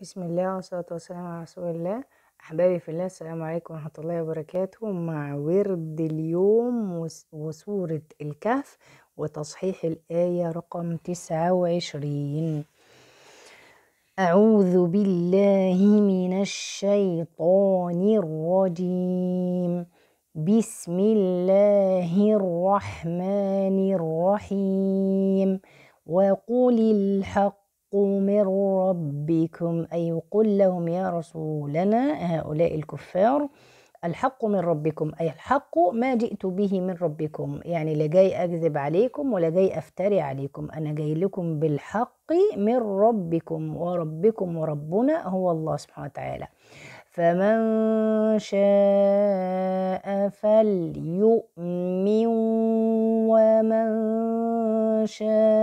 بسم الله والصلاة والسلام على رسول الله أحبابي في الله السلام عليكم ورحمة الله وبركاته مع ورد اليوم وسورة الكهف وتصحيح الآية رقم تسعة وعشرين أعوذ بالله من الشيطان الرجيم بسم الله الرحمن الرحيم وقل الحق الحق من ربكم أي قل لهم يا رسولنا هؤلاء الكفار الحق من ربكم أي الحق ما جئت به من ربكم يعني لا جاي أكذب عليكم ولا جاي أفتري عليكم أنا جاي لكم بالحق من ربكم وربكم وربنا هو الله سبحانه وتعالى فمن شاء فليؤمن ومن شاء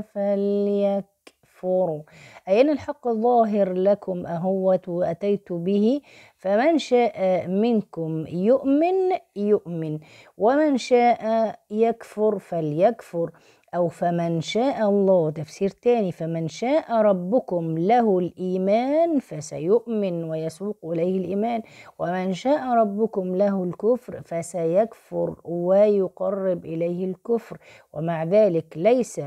فليكفروا أين الحق الظاهر لكم أهوت وأتيت به فمن شاء منكم يؤمن يؤمن ومن شاء يكفر فليكفر أو فمن شاء الله تفسير تاني فمن شاء ربكم له الإيمان فسيؤمن ويسوق إليه الإيمان ومن شاء ربكم له الكفر فسيكفر ويقرب إليه الكفر ومع ذلك ليس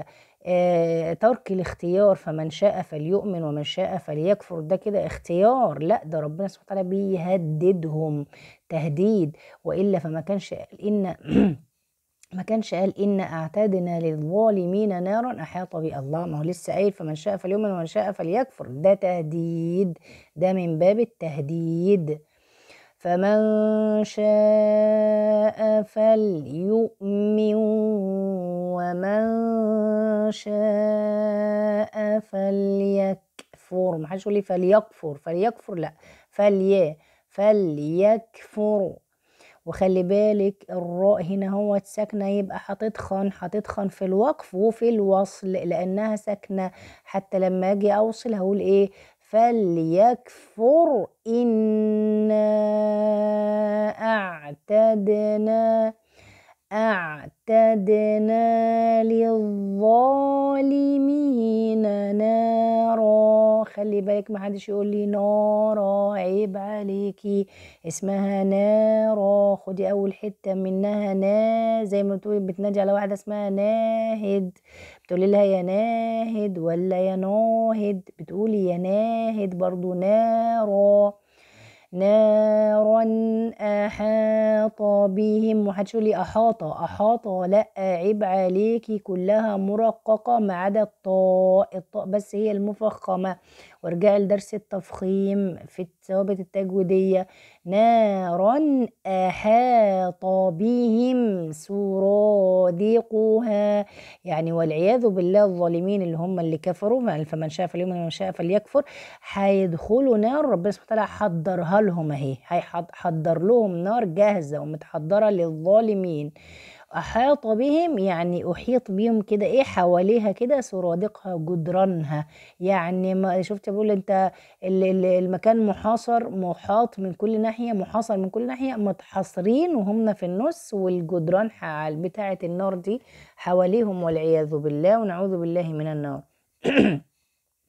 آه ترك الاختيار فمن شاء فليؤمن ومن شاء فليكفر ده كده اختيار لا ده ربنا سبحانه وتعالى بيهددهم تهديد وإلا فما كانش إن ما كانش قال إن أعتدنا للظالمين نارا أحاط بي الله ما هو لسه قايل فمن شاء فليؤمن ومن شاء فليكفر ده تهديد ده من باب التهديد فمن شاء فليؤمن ومن شاء فليكفر محدش يقول لي فليكفر فليكفر لا فلي فليكفر وخلي بالك الراء هنا هو ساكنه يبقى هتتخن هتتخن في الوقف وفي الوصل لانها ساكنه حتى لما اجي اوصل هقول ايه فليكفر إنا أعتدنا أعتدنا للظالمين نارا خلي بالك محدش يقول لي نارا عيب عليكي اسمها نارا خدي اول حته منها نا زي ما بتقولي بتنادي على واحده اسمها ناهد بتقولي لها يا ناهد ولا يا ناهد بتقولي يا ناهد برضو نارا نارا أحاط بهم محدش يقول لي أحاط أحاط لأ عيب عليكي كلها مرققة ما عدا الطاء الطاء بس هي المفخمة وارجعي لدرس التفخيم في الثوابت التجويدية نارا أحاط بهم سرادقها يعني والعياذ بالله الظالمين اللي هم اللي كفروا فمن شاء فليؤمن ومن شاء فليكفر هيدخلوا نار ربنا سبحانه وتعالى حضرها لهم أهي هيحضر لهم نار جاهزة ومتحضرة للظالمين أحاط بهم يعني أحيط بهم كده إيه حواليها كده سرادقها جدرانها يعني ما شفت بقول أنت المكان محاصر محاط من كل ناحية محاصر من كل ناحية متحاصرين وهم في النص والجدران بتاعة النار دي حواليهم والعياذ بالله ونعوذ بالله من النار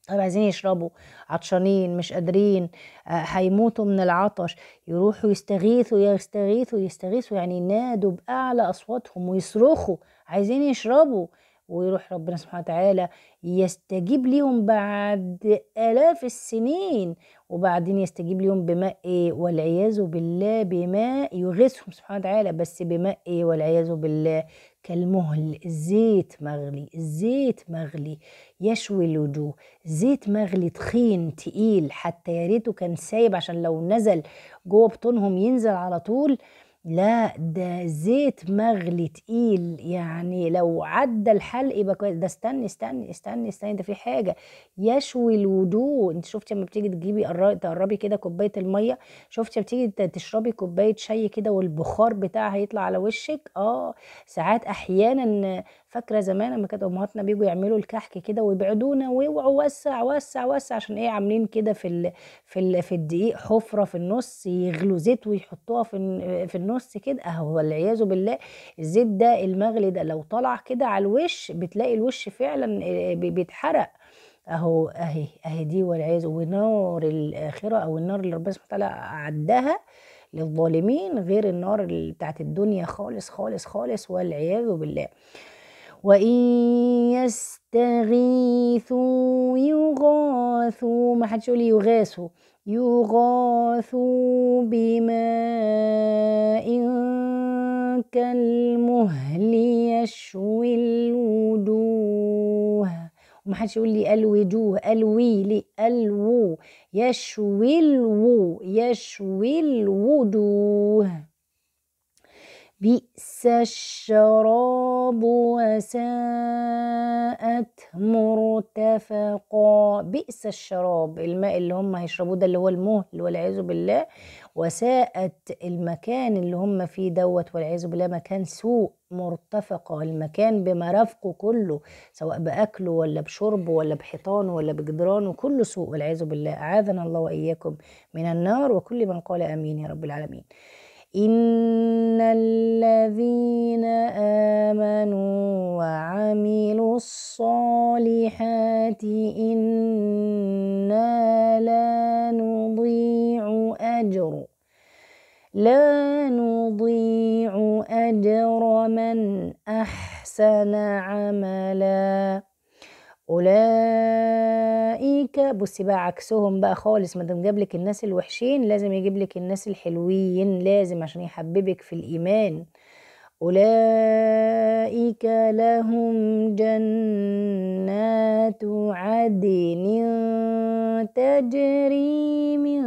طب عايزين يشربوا عطشانين مش قادرين آه، هيموتوا من العطش يروحوا يستغيثوا يستغيثوا يستغيثوا يعني ينادوا بأعلى أصواتهم ويصرخوا عايزين يشربوا ويروح ربنا سبحانه وتعالى يستجيب ليهم بعد آلاف السنين وبعدين يستجيب ليهم بماء إيه والعياذ بالله بماء يغيثهم سبحانه وتعالى بس بماء إيه والعياذ بالله كالمهل الزيت مغلي الزيت مغلي يشوي الوجوه زيت مغلي تخين تقيل حتى يا ريته كان سايب عشان لو نزل جوه بطونهم ينزل على طول لا ده زيت مغلي تقيل يعني لو عدى الحلق يبقى كويس ده استني استني استني استني ده في حاجه يشوي الوضوء انت شفتي لما بتيجي تجيبي تقربي كده كوبايه الميه شفتي بتيجي تشربي كوبايه شاي كده والبخار بتاعها يطلع على وشك اه ساعات احيانا فاكره زمان لما كانت امهاتنا بيجوا يعملوا الكحك كده ويبعدونا واوعوا وسع وسع وسع عشان ايه عاملين كده في الـ في الـ في الدقيق حفره في النص يغلوا زيت ويحطوها في في النص كده اهو والعياذ بالله الزيت ده المغلي ده لو طلع كده على الوش بتلاقي الوش فعلا آه، بيتحرق اهو اهي اهي دي والعياذ ونار الاخره او النار اللي ربنا سبحانه وتعالى عدها للظالمين غير النار بتاعت الدنيا خالص خالص خالص والعياذ بالله وإن يستغيثوا يغاثوا ما حدش يقول يغاثوا يغاثوا بماء كالمهل يشوي الوجوه حدش يقول لي الوجوه الوي لي الو يشوي الو يشوي الوجوه بئس الشراب أصابوا وساءت مرتفقا بئس الشراب الماء اللي هم هيشربوه ده اللي هو المهل والعياذ بالله وساءت المكان اللي هم فيه دوت والعياذ بالله مكان سوء مرتفقة المكان بمرافقه كله سواء بأكله ولا بشربه ولا بحيطانه ولا بجدرانه كله سوء والعياذ بالله أعاذنا الله وإياكم من النار وكل من قال آمين يا رب العالمين إن الذين آمنوا وعملوا الصالحات إنا لا نضيع أجر لا نضيع أجر من أحسن عملاً اولئك بصي بقى عكسهم بقى خالص ما دام جاب لك الناس الوحشين لازم يجيب لك الناس الحلوين لازم عشان يحببك في الايمان أولئك لهم جنات عدن تجري من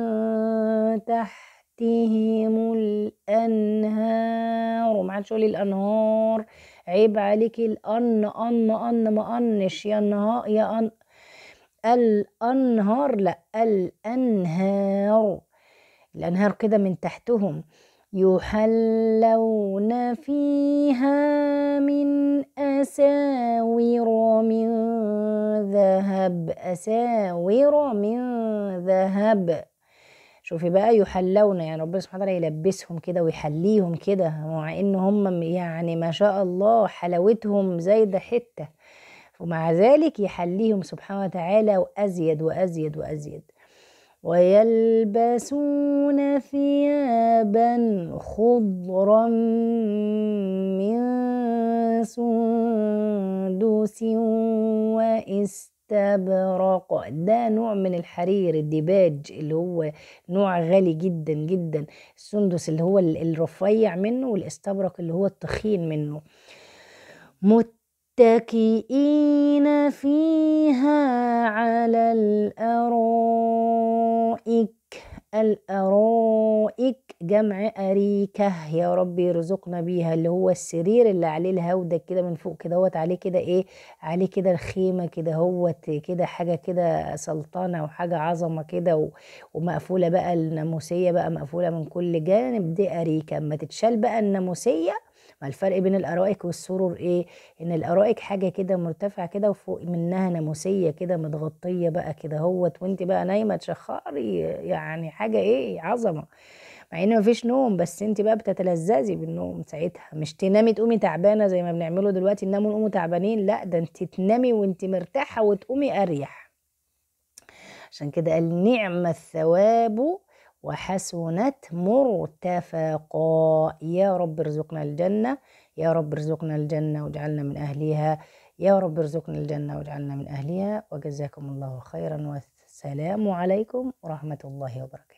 تحتهم الأنهار ومعادش أقول الأنهار عيب عليكي الأن أن أن ما أنش يا نها يا أن الأنهار لا الأنهار الأنهار كده من تحتهم يحلون فيها من أساور من ذهب أساور من ذهب شوفي بقى يحلون يعني ربنا سبحانه وتعالى يلبسهم كده ويحليهم كده مع ان هم يعني ما شاء الله حلاوتهم زايده حته ومع ذلك يحليهم سبحانه وتعالى وازيد وازيد وازيد ويلبسون ثيابا خضرا من سندس واست استبرق ده نوع من الحرير الديباج اللي هو نوع غالي جدا جدا السندس اللي هو الرفيع منه والاستبرق اللي هو التخين منه متكئين فيها على الأرائك الأرائك جمع أريكة يا رب يرزقنا بيها اللي هو السرير اللي عليه الهودج كده من فوق كده هوت عليه كده ايه عليه كده الخيمة كده هوت كده حاجة كده سلطانة وحاجة عظمة كده ومقفولة بقى الناموسية بقى مقفولة من كل جانب دي أريكة أما تتشال بقى الناموسية ما الفرق بين الارائك والسرور ايه ان الارائك حاجه كده مرتفعه كده وفوق منها ناموسيه كده متغطيه بقى كده هوت وانت بقى نايمه تشخري يعني حاجه ايه عظمه مع ان مفيش نوم بس انت بقى بتتلذذي بالنوم ساعتها مش تنامي تقومي تعبانه زي ما بنعمله دلوقتي ننام ونقوم تعبانين لا ده انت تنامي وانت مرتاحه وتقومي اريح عشان كده قال نعم الثواب وحسنت مرتفقا يا رب ارزقنا الجنة يا رب ارزقنا الجنة واجعلنا من أهلها يا رب ارزقنا الجنة واجعلنا من أهلها وجزاكم الله خيرا والسلام عليكم ورحمة الله وبركاته